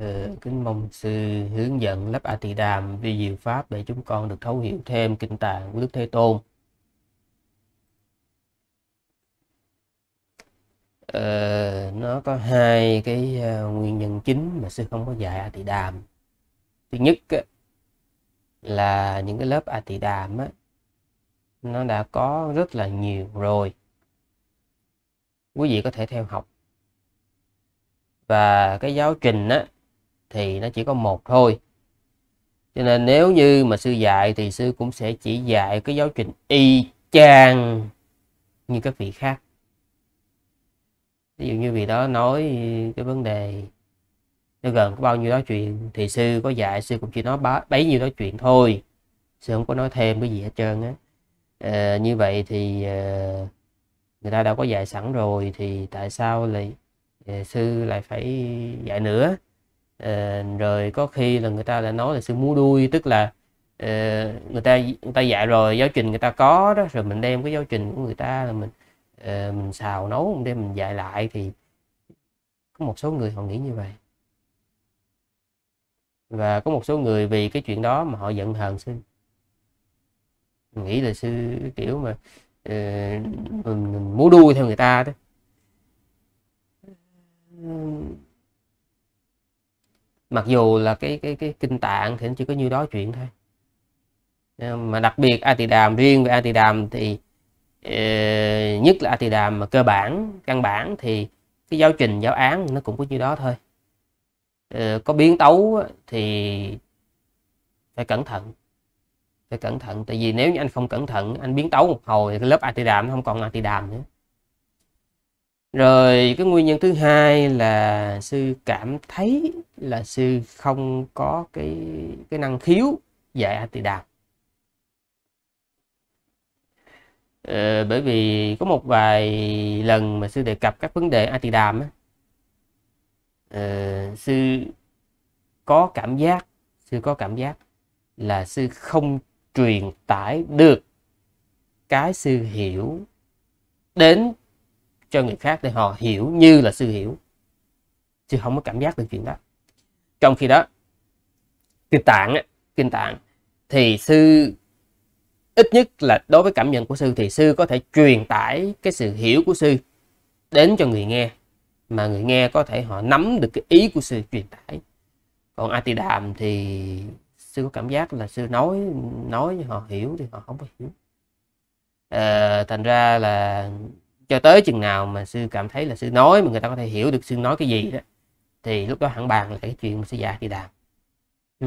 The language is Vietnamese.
Ờ, kính mong sư hướng dẫn lắp a tỳ đàm vi diệu pháp để chúng con được thấu hiểu thêm kinh tạng của đức thế tôn ờ, nó có hai cái ờ, nguyên nhân chính mà sư không có dạy a tỳ đàm thứ nhất là những cái lớp a tỳ đàm á, nó đã có rất là nhiều rồi quý vị có thể theo học và cái giáo trình á thì nó chỉ có một thôi cho nên nếu như mà sư dạy thì sư cũng sẽ chỉ dạy cái giáo trình y chang như các vị khác ví dụ như vị đó nói cái vấn đề nó gần có bao nhiêu đó chuyện thì sư có dạy sư cũng chỉ nói bấy nhiêu đó chuyện thôi sư không có nói thêm cái gì hết trơn á à, như vậy thì à, người ta đã có dạy sẵn rồi thì tại sao lại à, sư lại phải dạy nữa à, rồi có khi là người ta lại nói là sự múa đuôi tức là à, người ta người ta dạy rồi giáo trình người ta có đó rồi mình đem cái giáo trình của người ta là mình à, mình xào nấu mình đem mình dạy lại thì có một số người họ nghĩ như vậy và có một số người vì cái chuyện đó mà họ giận hờn sư nghĩ là sư kiểu mà uh, mình, mình múa đuôi theo người ta đó mặc dù là cái cái cái kinh tạng thì nó chỉ có nhiêu đó chuyện thôi ờ, mà đặc biệt a tỳ đàm riêng về a tỳ đàm thì ờ, nhất là a tỳ đàm mà cơ bản căn bản thì cái giáo trình giáo án nó cũng có nhiêu đó thôi ờ, có biến tấu thì phải cẩn thận phải cẩn thận tại vì nếu như anh không cẩn thận anh biến tấu một hồi thì lớp a tỳ đàm nó không còn a tỳ đàm nữa rồi cái nguyên nhân thứ hai là sư cảm thấy là sư không có cái cái năng khiếu dạy a tỳ đàm ờ, bởi vì có một vài lần mà sư đề cập các vấn đề a tỳ đàm á, ờ, sư có cảm giác sư có cảm giác là sư không truyền tải được cái sư hiểu đến cho người khác để họ hiểu như là sư hiểu Sư không có cảm giác được chuyện đó trong khi đó kinh tạng á, kinh tạng thì sư ít nhất là đối với cảm nhận của sư thì sư có thể truyền tải cái sự hiểu của sư đến cho người nghe mà người nghe có thể họ nắm được cái ý của sư truyền tải còn a tỳ đàm thì sư có cảm giác là sư nói nói họ hiểu thì họ không có hiểu à, thành ra là cho tới chừng nào mà sư cảm thấy là sư nói mà người ta có thể hiểu được sư nói cái gì đó thì lúc đó hẳn bàn là cái chuyện mà sẽ giả đi đàm ừ.